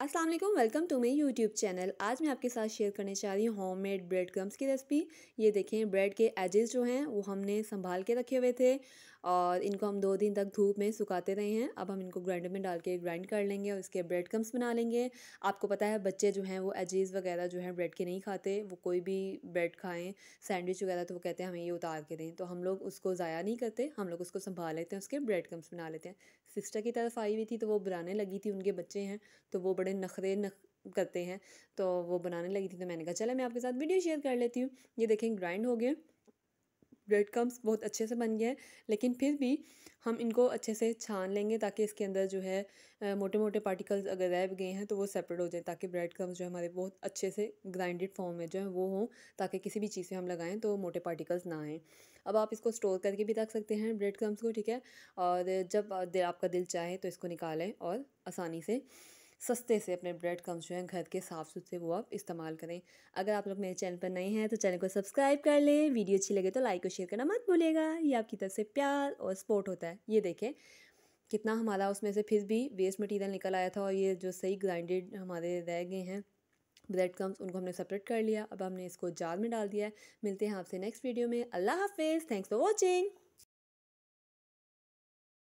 Aslam welcome to my YouTube channel आज मैं आपके साथ शेयर करने चाह रही हूँ होम मेड ब्रेड क्रम्स की रेसिपी ये देखें ब्रेड के एजेस जो हैं वो हमने संभाल के रखे हुए थे और इनको हम दो दिन तक धूप में सुखाते रहे हैं अब हम इनको ग्राइंडर में डाल के ग्राइंड कर लेंगे और इसके ब्रेड क्रम्स बना लेंगे आपको पता है बच्चे जो हैं वो एजेस वगैरह जो हैं ब्रेड के नहीं खाते वो कोई भी ब्रेड खाएँ सैंडविच वगैरह तो वो कहते हैं हमें ये उतार के दें तो हम लोग उसको ज़ाया नहीं करते हम लोग उसको संभाल लेते हैं उसके ब्रेड क्रम्स बना लेते हैं सिस्टर की तरफ आई हुई थी तो वो बुलाने लगी थी उनके बच्चे हैं तो वो बड़े नखरे नख करते हैं तो वो बनाने लगी थी तो मैंने कहा चले मैं आपके साथ वीडियो शेयर कर लेती हूँ ये देखें ग्राइंड हो गए ब्रेड क्रम्स बहुत अच्छे से बन गए लेकिन फिर भी हम इनको अच्छे से छान लेंगे ताकि इसके अंदर जो है मोटे मोटे पार्टिकल्स अगर रह गए हैं तो वो सेपरेट हो जाए ताकि ब्रेड क्रम्स जो हमारे बहुत अच्छे से ग्राइंडेड फॉर्म में जो है वो हों ताकि किसी भी चीज़ में हम लगाएं तो मोटे पार्टिकल्स ना आएँ अब आप इसको स्टोर करके भी रख सकते हैं ब्रेड क्रम्स को ठीक है और जब आपका दिल चाहे तो इसको निकालें और आसानी से सस्ते से अपने ब्रेड कम्स जो हैं घर के साफ़ सुथरे वो आप इस्तेमाल करें अगर आप लोग मेरे चैनल पर नए हैं तो चैनल को सब्सक्राइब कर लें वीडियो अच्छी लगे तो लाइक और शेयर करना मत भूलेगा ये आपकी तरफ से प्यार और सपोर्ट होता है ये देखें कितना हमारा उसमें से फिर भी वेस्ट मटीरियल निकल आया था और ये जो सही ग्राइंडेड हमारे रह गए हैं ब्रेड कम्स उनको हमने सेपरेट कर लिया अब हमने इसको जार में डाल दिया है मिलते हैं आपसे नेक्स्ट वीडियो में अल्लाह हाफिज़ थैंक्स फॉर वॉचिंग